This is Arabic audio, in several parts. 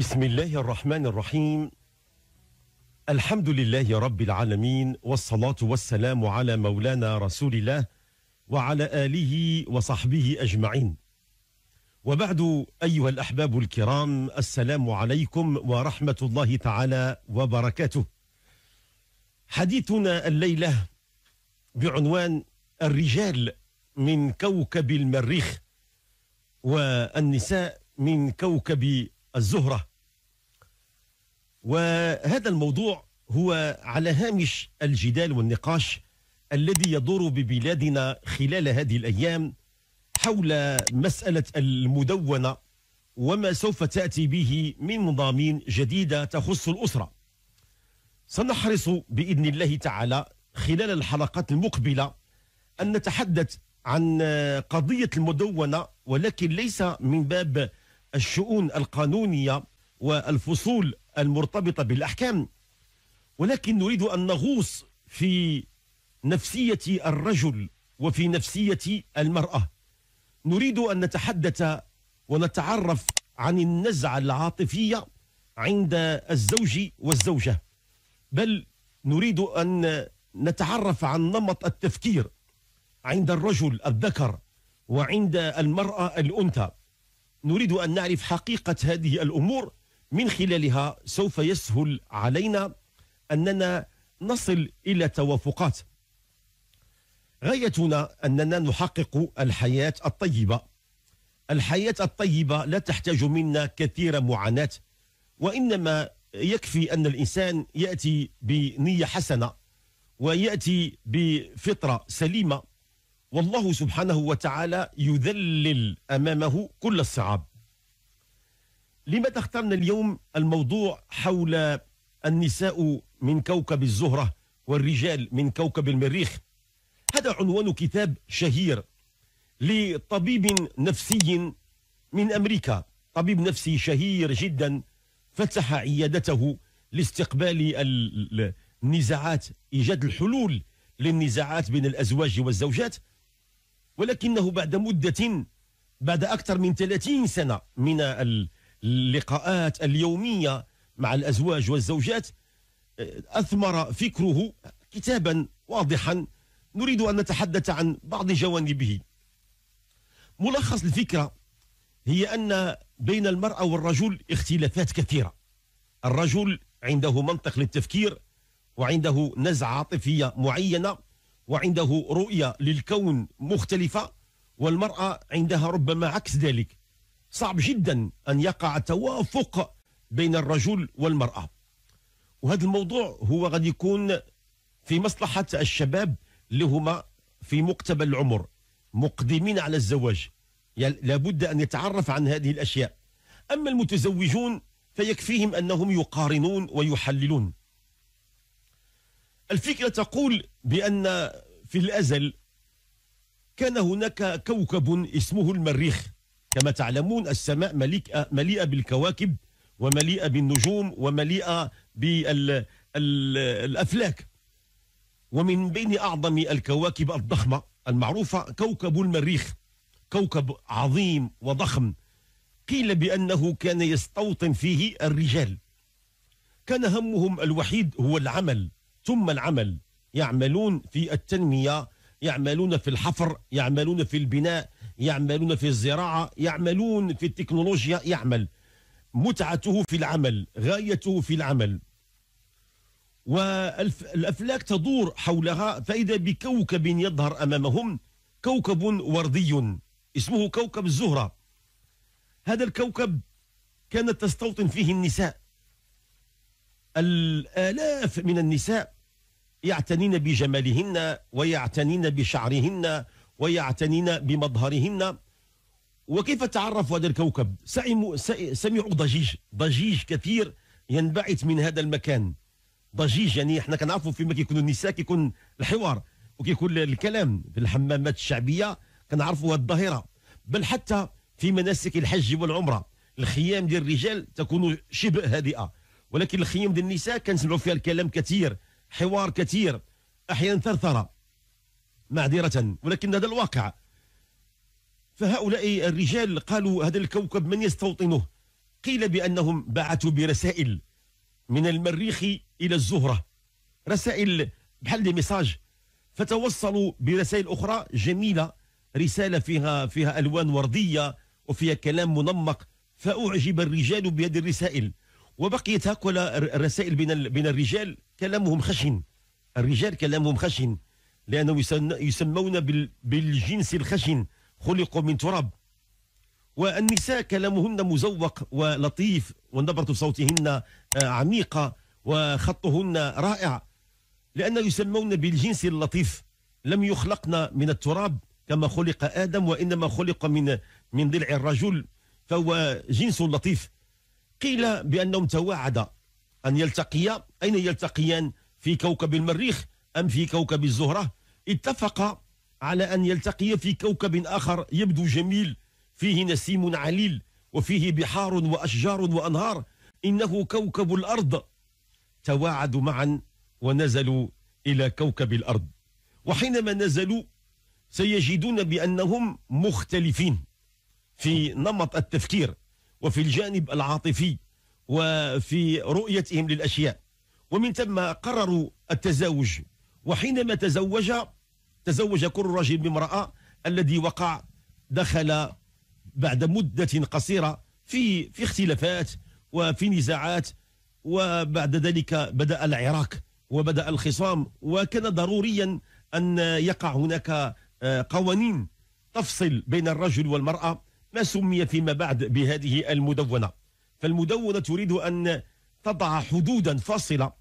بسم الله الرحمن الرحيم الحمد لله رب العالمين والصلاة والسلام على مولانا رسول الله وعلى آله وصحبه أجمعين وبعد أيها الأحباب الكرام السلام عليكم ورحمة الله تعالى وبركاته حديثنا الليلة بعنوان الرجال من كوكب المريخ والنساء من كوكب الزهرة وهذا الموضوع هو على هامش الجدال والنقاش الذي يدور ببلادنا خلال هذه الايام حول مساله المدونه وما سوف تاتي به من مضامين جديده تخص الاسره. سنحرص باذن الله تعالى خلال الحلقات المقبله ان نتحدث عن قضيه المدونه ولكن ليس من باب الشؤون القانونيه والفصول المرتبطة بالأحكام ولكن نريد أن نغوص في نفسية الرجل وفي نفسية المرأة نريد أن نتحدث ونتعرف عن النزعة العاطفية عند الزوج والزوجة بل نريد أن نتعرف عن نمط التفكير عند الرجل الذكر وعند المرأة الأنثى نريد أن نعرف حقيقة هذه الأمور من خلالها سوف يسهل علينا أننا نصل إلى توافقات غايتنا أننا نحقق الحياة الطيبة الحياة الطيبة لا تحتاج منا كثير معاناة وإنما يكفي أن الإنسان يأتي بنية حسنة ويأتي بفطرة سليمة والله سبحانه وتعالى يذلل أمامه كل الصعاب لماذا اخترنا اليوم الموضوع حول النساء من كوكب الزهرة والرجال من كوكب المريخ هذا عنوان كتاب شهير لطبيب نفسي من أمريكا طبيب نفسي شهير جدا فتح عيادته لاستقبال النزاعات إيجاد الحلول للنزاعات بين الأزواج والزوجات ولكنه بعد مدة بعد أكثر من 30 سنة من اللقاءات اليومية مع الأزواج والزوجات آه، أثمر فكره كتابا واضحا نريد أن نتحدث عن بعض جوانبه ملخص الفكرة هي أن بين المرأة والرجل اختلافات كثيرة الرجل عنده منطق للتفكير وعنده نزعة عاطفية معينة وعنده رؤية للكون مختلفة والمرأة عندها ربما عكس ذلك صعب جدا أن يقع توافق بين الرجل والمرأة وهذا الموضوع هو غادي يكون في مصلحة الشباب اللي هما في مقتبل العمر مقدمين على الزواج يعني لابد أن يتعرف عن هذه الأشياء أما المتزوجون فيكفيهم أنهم يقارنون ويحللون الفكرة تقول بأن في الأزل كان هناك كوكب اسمه المريخ كما تعلمون السماء مليئة, بالكواكب ومليئة بالنجوم ومليئة بالأفلاك ومن بين أعظم الكواكب الضخمة المعروفة كوكب المريخ كوكب عظيم وضخم قيل بأنه كان يستوطن فيه الرجال كان همهم الوحيد هو العمل ثم العمل يعملون في التنمية يعملون في الحفر يعملون في البناء يعملون في الزراعة يعملون في التكنولوجيا يعمل متعته في العمل غايته في العمل والأفلاك تدور حولها فإذا بكوكب يظهر أمامهم كوكب وردي اسمه كوكب الزهرة هذا الكوكب كانت تستوطن فيه النساء الآلاف من النساء يعتنين بجمالهن ويعتنين بشعرهن ويعتنين بمظهرهن وكيف تعرفوا هذا الكوكب سمعوا ضجيج ضجيج كثير ينبعث من هذا المكان ضجيج يعني احنا كنعرفوا فيما كيكونوا النساء كيكون الحوار وكيكون الكلام في الحمامات الشعبيه كنعرفوا هذه الظاهره بل حتى في مناسك الحج والعمره الخيام ديال الرجال تكون شبه هادئه ولكن الخيام ديال النساء كنسمعوا فيها الكلام كثير حوار كثير احيانا ثرثره معذرة ولكن هذا الواقع فهؤلاء الرجال قالوا هذا الكوكب من يستوطنه قيل بأنهم بعثوا برسائل من المريخ إلى الزهرة رسائل بحال دي ميساج فتوصلوا برسائل أخرى جميلة رسالة فيها فيها ألوان وردية وفيها كلام منمق فأعجب الرجال بهذه الرسائل وبقيت هكذا الرسائل بين بين الرجال كلامهم خشن الرجال كلامهم خشن لأنه يسمون بالجنس الخشن خلقوا من تراب والنساء كلامهن مزوق ولطيف ونبرة صوتهن آه، عميقة وخطهن رائع لأن يسمون بالجنس اللطيف لم يخلقن من التراب كما خلق آدم وإنما خلق من من ضلع الرجل فهو جنس لطيف قيل بأنهم تواعدا أن يلتقيا أين يلتقيان في كوكب المريخ أم في كوكب الزهرة اتفق على أن يلتقي في كوكب آخر يبدو جميل فيه نسيم عليل وفيه بحار وأشجار وأنهار إنه كوكب الأرض تواعدوا معا ونزلوا إلى كوكب الأرض وحينما نزلوا سيجدون بأنهم مختلفين في نمط التفكير وفي الجانب العاطفي وفي رؤيتهم للأشياء ومن ثم قرروا التزاوج وحينما تزوج تزوج كل رجل بامرأة الذي وقع دخل بعد مدة قصيرة في في اختلافات وفي نزاعات وبعد ذلك بدأ العراك وبدأ الخصام وكان ضروريا أن يقع هناك آه، قوانين تفصل بين الرجل والمرأة ما سمي فيما بعد بهذه المدونة فالمدونة تريد أن تضع حدودا فاصلة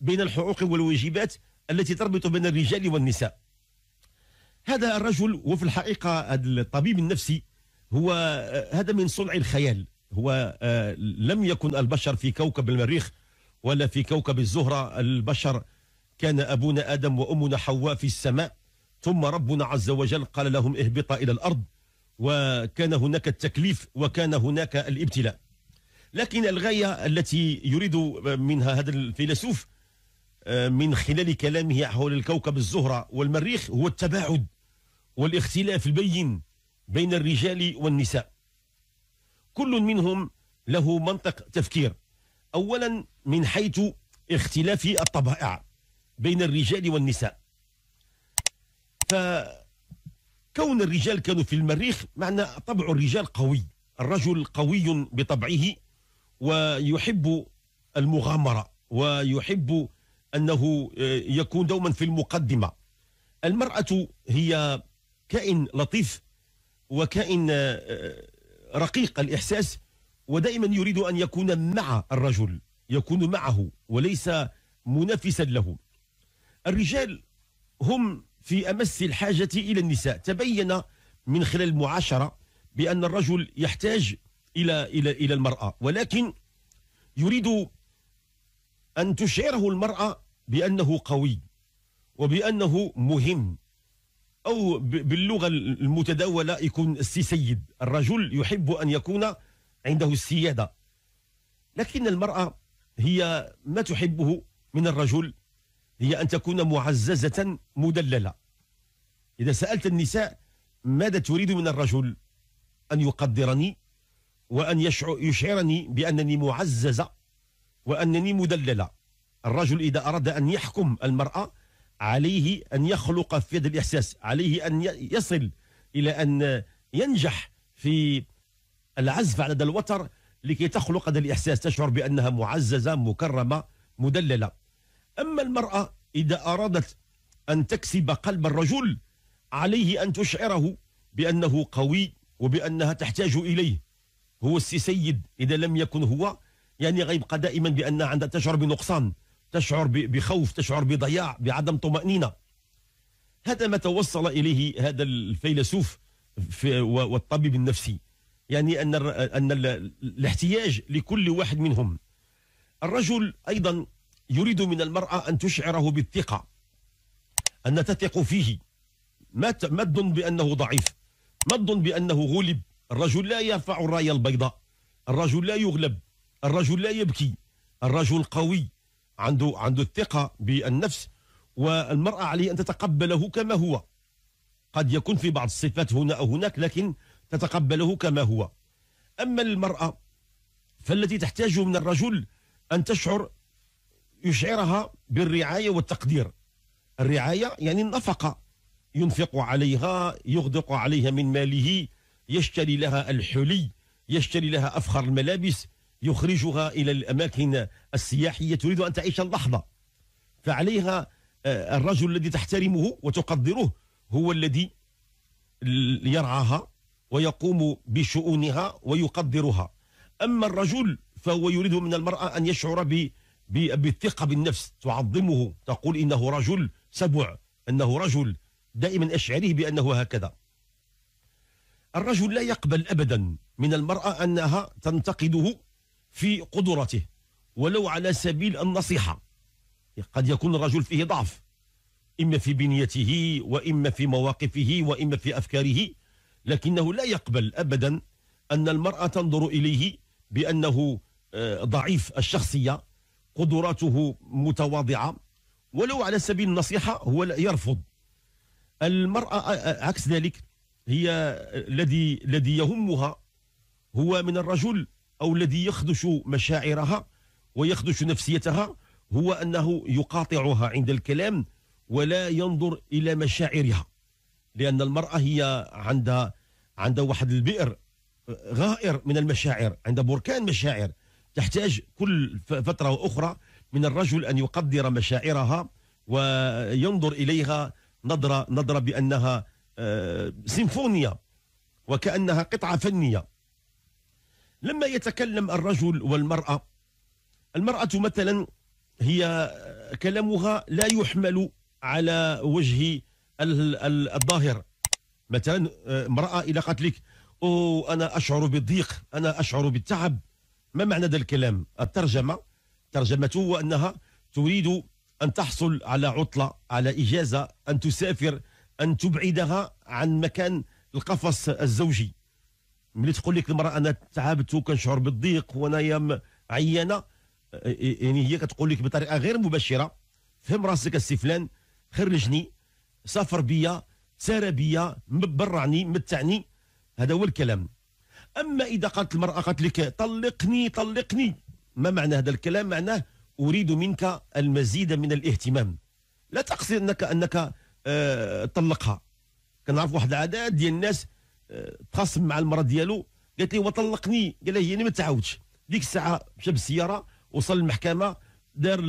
بين الحقوق والواجبات التي تربط بين الرجال والنساء هذا الرجل وفي الحقيقة الطبيب النفسي هو آه، هذا من صنع الخيال هو آه، لم يكن البشر في كوكب المريخ ولا في كوكب الزهرة البشر كان أبونا آدم وأمنا حواء في السماء ثم ربنا عز وجل قال لهم اهبطا إلى الأرض وكان هناك التكليف وكان هناك الابتلاء لكن الغاية التي يريد آه، منها هذا الفيلسوف آه، من خلال كلامه حول الكوكب الزهرة والمريخ هو التباعد والاختلاف البين بين الرجال والنساء كل منهم له منطق تفكير أولا من حيث اختلاف الطبائع بين الرجال والنساء فكون الرجال كانوا في المريخ معنى طبع الرجال قوي الرجل قوي بطبعه ويحب المغامرة ويحب أنه آه، يكون دوما في المقدمة المرأة هي كائن لطيف وكائن آه، آه، رقيق الإحساس ودائما يريد أن يكون مع الرجل يكون معه وليس منافسا له الرجال هم في أمس الحاجة إلى النساء تبين من خلال المعاشرة بأن الرجل يحتاج إلى إلى إلى المرأة ولكن يريد أن تشعره المرأة بأنه قوي وبأنه مهم أو باللغة المتداولة يكون السي سيد الرجل يحب أن يكون عنده السيادة لكن المرأة هي ما تحبه من الرجل هي أن تكون معززة مدللة إذا سألت النساء ماذا تريد من الرجل أن يقدرني وأن يشعرني بأنني معززة وأنني مدللة الرجل إذا أراد أن يحكم المرأة عليه أن يخلق في يد الإحساس عليه أن يصل إلى أن ينجح في العزف على الوتر لكي تخلق هذا الإحساس تشعر بأنها معززة مكرمة مدللة أما المرأة إذا أرادت أن تكسب قلب الرجل عليه أن تشعره بأنه قوي وبأنها تحتاج إليه هو السيد إذا لم يكن هو يعني غيبقى دائما بان عندها تشعر بنقصان تشعر بخوف تشعر بضياع بعدم طمانينه هذا ما توصل اليه هذا الفيلسوف في والطبيب النفسي يعني ان ان الاحتياج لكل واحد منهم الرجل ايضا يريد من المراه ان تشعره بالثقه ان تثق فيه ما ما تظن بانه ضعيف ما تظن بانه غلب الرجل لا يرفع الرايه البيضاء الرجل لا يغلب الرجل لا يبكي الرجل قوي عنده عنده الثقة بالنفس والمرأة عليه أن تتقبله كما هو قد يكون في بعض الصفات هنا أو هناك لكن تتقبله كما هو أما المرأة فالتي تحتاج من الرجل أن تشعر يشعرها بالرعاية والتقدير الرعاية يعني النفقة ينفق عليها يغدق عليها من ماله يشتري لها الحلي يشتري لها أفخر الملابس يخرجها إلى الأماكن السياحية تريد أن تعيش اللحظة فعليها آه، الرجل الذي تحترمه وتقدره هو الذي يرعاها ويقوم بشؤونها ويقدرها أما الرجل فهو يريد من المرأة أن يشعر ب بالثقة بالنفس تعظمه تقول إنه رجل سبع أنه رجل دائما أشعره بأنه هكذا الرجل لا يقبل أبدا من المرأة أنها تنتقده في قدرته ولو على سبيل النصيحة قد يكون الرجل فيه ضعف إما في بنيته وإما في مواقفه وإما في أفكاره لكنه لا يقبل أبدا أن المرأة تنظر إليه بأنه آه، ضعيف الشخصية قدراته متواضعة ولو على سبيل النصيحة هو يرفض المرأة آه، آه، عكس ذلك هي الذي الذي يهمها هو من الرجل أو الذي يخدش مشاعرها ويخدش نفسيتها هو أنه يقاطعها عند الكلام ولا ينظر إلى مشاعرها لأن المرأة هي عندها عندها واحد البئر غائر من المشاعر عندها بركان مشاعر تحتاج كل فترة وأخرى من الرجل أن يقدر مشاعرها وينظر إليها نظرة نظرة بأنها آه، سيمفونية وكأنها قطعة فنية لما يتكلم الرجل والمرأة المرأة مثلا هي كلامها لا يحمل على وجه الظاهر مثلا آه، امرأة إلى قتلك أو أنا أشعر بالضيق أنا أشعر بالتعب ما معنى هذا الكلام الترجمة ترجمته هو أنها تريد أن تحصل على عطلة على إجازة أن تسافر أن تبعدها عن مكان القفص الزوجي ملي تقول لك المراه انا تعبت وكنشعر بالضيق وانايا عيانه يعني هي كتقول لك بطريقه غير مباشره فهم راسك السي فلان خرجني سافر بيا سار بيا برعني متعني هذا هو الكلام اما اذا قالت المراه قالت لك طلقني طلقني ما معنى هذا الكلام معناه اريد منك المزيد من الاهتمام لا تقصد انك انك أه طلقها كنعرف واحد العادات ديال الناس تخاصم مع المراه ديالو قالت لي هو طلقني قال لها هي ما تعاودش ديك الساعه مشى بالسياره وصل المحكمة دار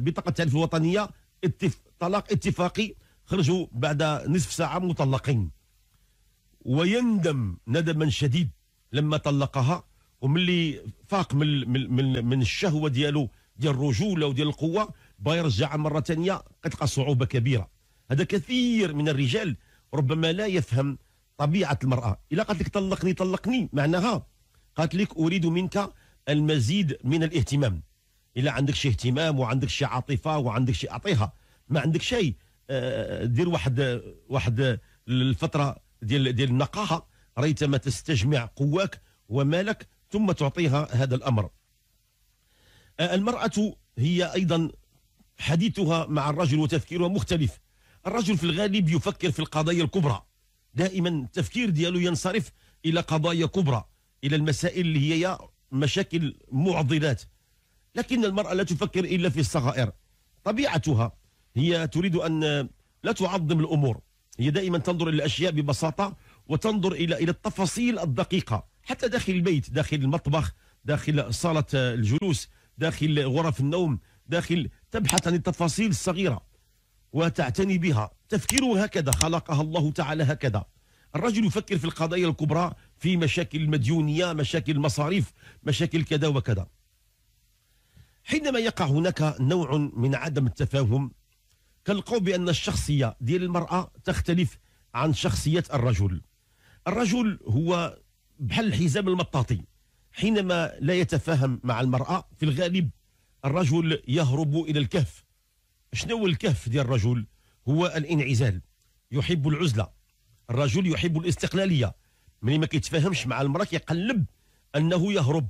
بطاقه التعريف الوطنيه اتف... طلاق اتفاقي خرجوا بعد نصف ساعه مطلقين ويندم ندما شديد لما طلقها وملي فاق من من من الشهوه ديالو ديال الرجوله وديال القوه بغى يرجع مره ثانيه كتلقى صعوبه كبيره هذا كثير من الرجال ربما لا يفهم طبيعه المراه الا قالت لك طلقني طلقني معناها قالت لك اريد منك المزيد من الاهتمام الا عندك شي اهتمام وعندك شي عاطفه وعندك شي اعطيها ما عندك شيء آه، دير واحد واحد الفتره ديال ديال النقاهه ريتما تستجمع قواك ومالك ثم تعطيها هذا الامر آه، المراه هي ايضا حديثها مع الرجل وتفكيرها مختلف الرجل في الغالب يفكر في القضايا الكبرى دائما التفكير ديالو ينصرف الى قضايا كبرى الى المسائل اللي هي مشاكل معضلات لكن المرأة لا تفكر إلا في الصغائر طبيعتها هي تريد أن لا تعظم الأمور هي دائما تنظر إلى الأشياء ببساطة وتنظر إلى إلى التفاصيل الدقيقة حتى داخل البيت داخل المطبخ داخل صالة الجلوس داخل غرف النوم داخل تبحث عن التفاصيل الصغيرة وتعتني بها تفكيره هكذا خلقها الله تعالى هكذا الرجل يفكر في القضايا الكبرى في مشاكل المديونية مشاكل المصاريف مشاكل كذا وكذا حينما يقع هناك نوع من عدم التفاهم كالقول بأن الشخصية ديال المرأة تختلف عن شخصية الرجل الرجل هو بحال حزام المطاطي حينما لا يتفاهم مع المرأة في الغالب الرجل يهرب إلى الكهف شنو هو الكهف ديال الرجل هو الانعزال يحب العزله الرجل يحب الاستقلاليه ملي ما كيتفاهمش مع المراه كيقلب انه يهرب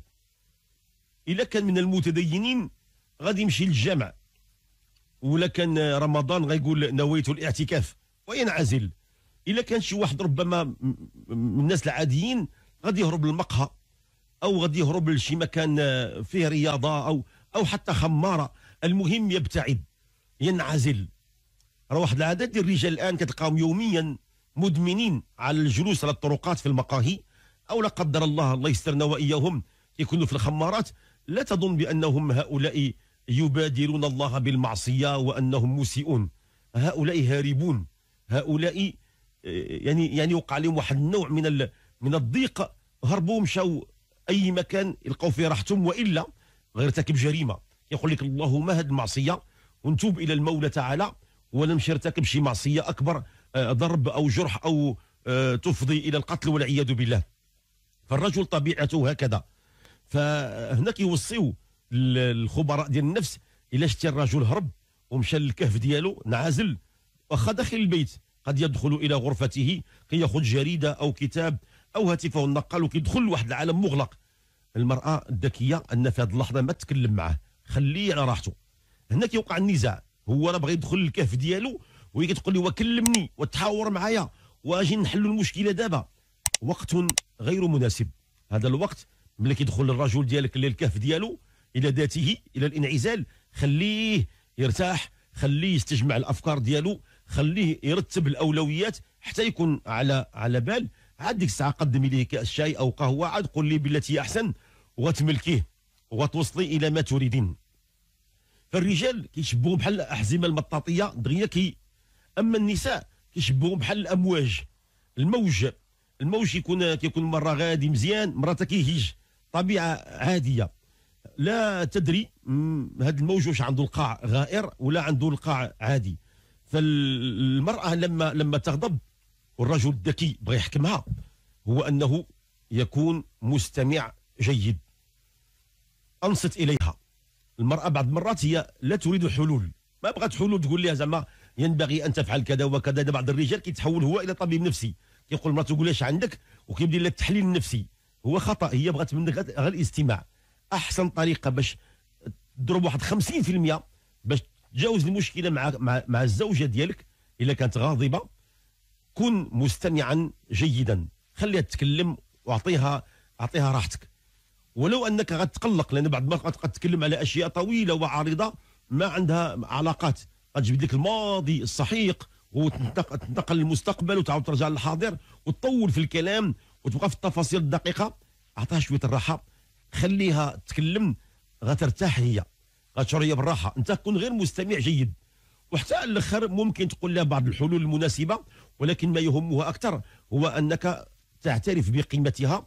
الا كان من المتدينين غادي يمشي للجامع ولا كان رمضان غيقول نويت الاعتكاف وينعزل الا كان شي واحد ربما من الناس العاديين غادي يهرب للمقهى او غادي يهرب لشي مكان آه، فيه رياضه او او حتى خماره المهم يبتعد ينعزل راه واحد العدد ديال الرجال الان كتلقاهم يوميا مدمنين على الجلوس على الطرقات في المقاهي او لا قدر الله الله يسترنا واياهم يكونوا في الخمارات لا تظن بانهم هؤلاء يبادرون الله بالمعصيه وانهم مسيئون هؤلاء هاربون هؤلاء آه، يعني يعني وقع لهم واحد النوع من من الضيق هربوا مشاو اي مكان يلقاو فيه راحتهم والا غير ارتكب جريمه يقول لك اللهم هذه المعصيه ونتوب الى المولى تعالى ولا نمشي نرتكب شي معصيه اكبر آه، ضرب او جرح او آه، تفضي الى القتل والعياذ بالله فالرجل طبيعته هكذا فهنا كيوصيو الخبراء ديال النفس الى شتي الرجل هرب ومشى للكهف ديالو انعزل واخا داخل البيت قد يدخل الى غرفته كي ياخذ جريده او كتاب او هاتفه النقال وكيدخل لواحد العالم مغلق المراه الذكيه ان في هذه اللحظه ما تتكلم معه خليه على راحته هنا كيوقع النزاع هو راه بغى يدخل للكهف ديالو وهي كتقول لي وكلمني وتحاور معايا واجي نحلوا المشكله دابا وقت غير مناسب هذا الوقت ملي كيدخل الرجل ديالك للكهف ديالو الى ذاته الى الانعزال خليه يرتاح خليه يستجمع الافكار ديالو خليه يرتب الاولويات حتى يكون على على بال عاد ديك الساعه قدمي ليه كاس شاي او قهوه عاد قول لي بالتي احسن وغتملكيه وغتوصلي الى ما تريدين فالرجال كيشبهوا بحال الاحزمه المطاطيه دغيا كي اما النساء كيشبهوا بحال الامواج الموج الموج يكون كيكون مره غادي مزيان مره كيهيج طبيعه عاديه لا تدري هذا الموج واش عنده القاع غائر ولا عنده القاع عادي فالمراه لما لما تغضب والرجل الذكي بغى يحكمها هو انه يكون مستمع جيد انصت اليها المراه بعض المرات هي لا تريد حلول ما بغات حلول تقول لها زعما ينبغي ان تفعل كذا وكذا بعض الرجال كيتحول هو الى طبيب نفسي كيقول المرأة تقول اش عندك وكيبدي لك التحليل النفسي هو خطا هي بغات منك غير الاستماع احسن طريقه باش تضرب واحد 50% باش تجاوز المشكله مع مع, مع الزوجه ديالك الا كانت غاضبه كن مستمعا جيدا خليها تتكلم واعطيها اعطيها راحتك ولو انك غتقلق لان بعض المرات تتكلم على اشياء طويله وعريضه ما عندها علاقات غتجبد لك الماضي السحيق وتنتقل للمستقبل وتعاود ترجع للحاضر وتطول في الكلام وتبقى في التفاصيل الدقيقه اعطيها شويه الراحه خليها تكلم غترتاح هي غتشعر هي بالراحه انت كن غير مستمع جيد وحتى الاخر ممكن تقول لها بعض الحلول المناسبه ولكن ما يهمها اكثر هو انك تعترف بقيمتها